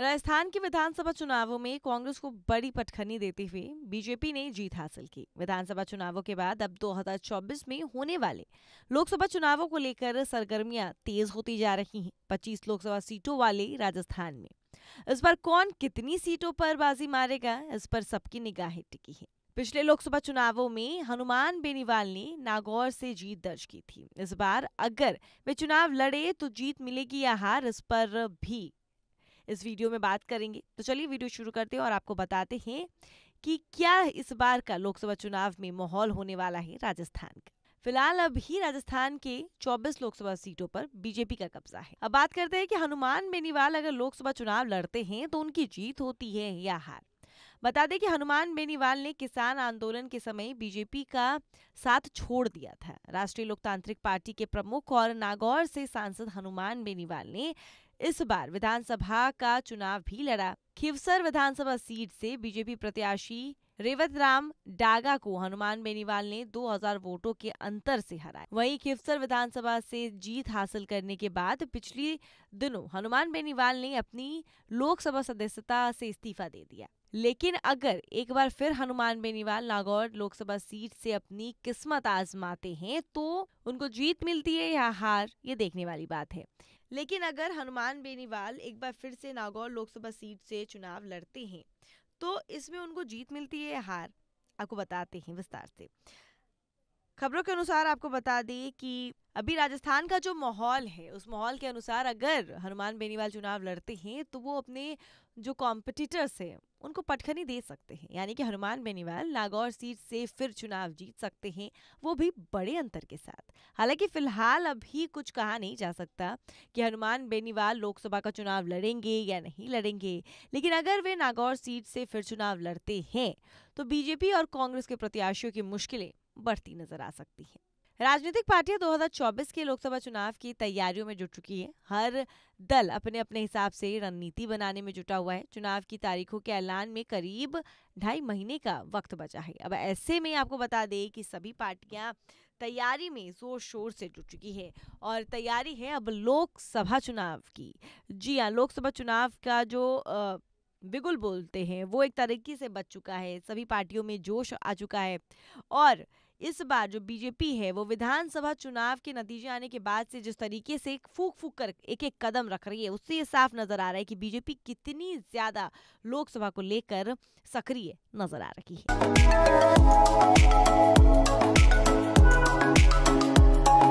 राजस्थान के विधानसभा चुनावों में कांग्रेस को बड़ी पटखनी देते हुए बीजेपी ने जीत हासिल की विधानसभा चुनावों के बाद अब 2024 में होने वाले लोकसभा चुनावों को लेकर सरगर्मियां तेज होती जा रही हैं 25 लोकसभा सीटों वाले राजस्थान में इस बार कौन कितनी सीटों पर बाजी मारेगा इस पर सबकी निगाहें टिकी है पिछले लोकसभा चुनावों में हनुमान बेनीवाल ने नागौर से जीत दर्ज की थी इस बार अगर वे चुनाव लड़े तो जीत मिलेगी या हार इस पर भी इस वीडियो में बात करेंगे तो चलिए वीडियो शुरू करते हैं और आपको बताते हैं कि क्या इस बार का लोकसभा चुनाव में माहौल होने वाला है राजस्थान का फिलहाल अब ही राजस्थान के 24 लोकसभा सीटों पर बीजेपी का कब्जा है अब बात करते हैं कि हनुमान बेनीवाल अगर लोकसभा चुनाव लड़ते हैं तो उनकी जीत होती है या हार बता दें कि हनुमान बेनीवाल ने किसान आंदोलन के समय बीजेपी का साथ छोड़ दिया था राष्ट्रीय लोकतांत्रिक पार्टी के प्रमुख और नागौर से सांसद हनुमान बेनीवाल ने इस बार विधानसभा का चुनाव भी लड़ा खिवसर विधानसभा सीट से बीजेपी प्रत्याशी रेवत राम डागा को हनुमान बेनीवाल ने 2000 वोटों के अंतर से हराया वहीं खिफसर विधानसभा से जीत हासिल करने के बाद पिछले दिनों हनुमान बेनीवाल ने अपनी लोकसभा सदस्यता से इस्तीफा दे दिया लेकिन अगर एक बार फिर हनुमान बेनीवाल नागौर लोकसभा सीट से अपनी किस्मत आजमाते हैं तो उनको जीत मिलती है या हार ये देखने वाली बात है लेकिन अगर हनुमान बेनीवाल एक बार फिर से नागौर लोकसभा सीट से चुनाव लड़ते हैं तो इसमें उनको जीत मिलती है हार आपको बताते हैं विस्तार से खबरों के अनुसार आपको बता दें कि अभी राजस्थान का जो माहौल है उस माहौल के अनुसार अगर हनुमान बेनीवाल चुनाव लड़ते हैं तो वो अपने जो कॉम्पिटिटर्स हैं उनको पटखनी दे सकते हैं यानी कि हनुमान बेनीवाल नागौर सीट से फिर चुनाव जीत सकते हैं वो भी बड़े अंतर के साथ हालांकि फिलहाल अभी कुछ कहा नहीं जा सकता कि हनुमान बेनीवाल लोकसभा का चुनाव लड़ेंगे या नहीं लड़ेंगे लेकिन अगर वे नागौर सीट से फिर चुनाव लड़ते हैं तो बीजेपी और कांग्रेस के प्रत्याशियों की मुश्किलें बढ़ती नजर आ सकती हैं राजनीतिक पार्टियां 2024 के लोकसभा चुनाव की तैयारियों में जुट चुकी है हर दल अपने अपने हिसाब से रणनीति बनाने में जुटा हुआ है चुनाव की तारीखों के ऐलान में करीब ढाई महीने का वक्त बचा है अब ऐसे में आपको बता दें कि सभी पार्टियां तैयारी में जोर शोर से जुट चुकी है और तैयारी है अब लोकसभा चुनाव की जी हाँ लोकसभा चुनाव का जो आ, बिगुल बोलते हैं वो एक तरीके से बच चुका है सभी पार्टियों में जोश आ चुका है और इस बार जो बीजेपी है वो विधानसभा चुनाव के नतीजे आने के बाद से जिस तरीके से फूक फूक कर एक एक कदम रख रही है उससे ये साफ नजर आ रहा है कि बीजेपी कितनी ज्यादा लोकसभा को लेकर सक्रिय नजर आ रही है